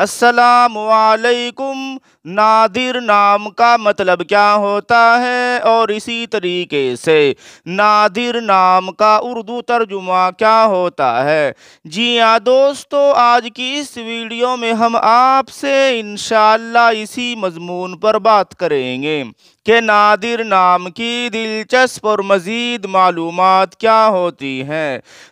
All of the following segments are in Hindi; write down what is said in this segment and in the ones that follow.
वालेकुम नादिर नाम का मतलब क्या होता है और इसी तरीके से नादिर नाम का उर्दू तर्जुमा क्या होता है जी हाँ दोस्तों आज की इस वीडियो में हम आपसे इन इसी मजमून पर बात करेंगे कि नादिर नाम की दिलचस्प और मज़ीद मालूम क्या होती हैं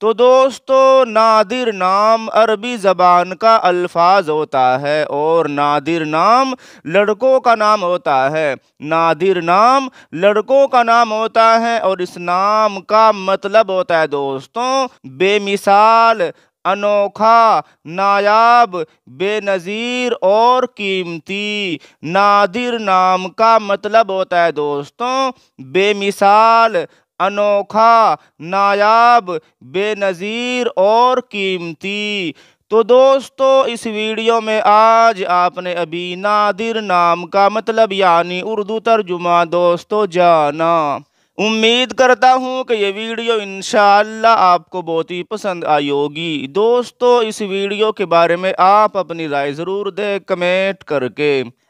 तो दोस्तों नादिर नाम अरबी ज़बान का अल्फाज होता है और नादिर नाम लड़कों का नाम होता है नादिर नाम लड़कों का नाम होता है और इस नाम का मतलब होता है दोस्तों बेमिसाल अनोखा नायाब बेनज़ीर और कीमती नादिर नाम का मतलब होता है दोस्तों बेमिसाल अनोखा नायाब बेनज़ीर और कीमती तो दोस्तों इस वीडियो में आज आपने अभी नादिर नाम का मतलब यानी उर्दू तर्जुमा दोस्तों जाना उम्मीद करता हूँ कि ये वीडियो इन आपको बहुत ही पसंद आई होगी दोस्तों इस वीडियो के बारे में आप अपनी राय ज़रूर दें कमेंट करके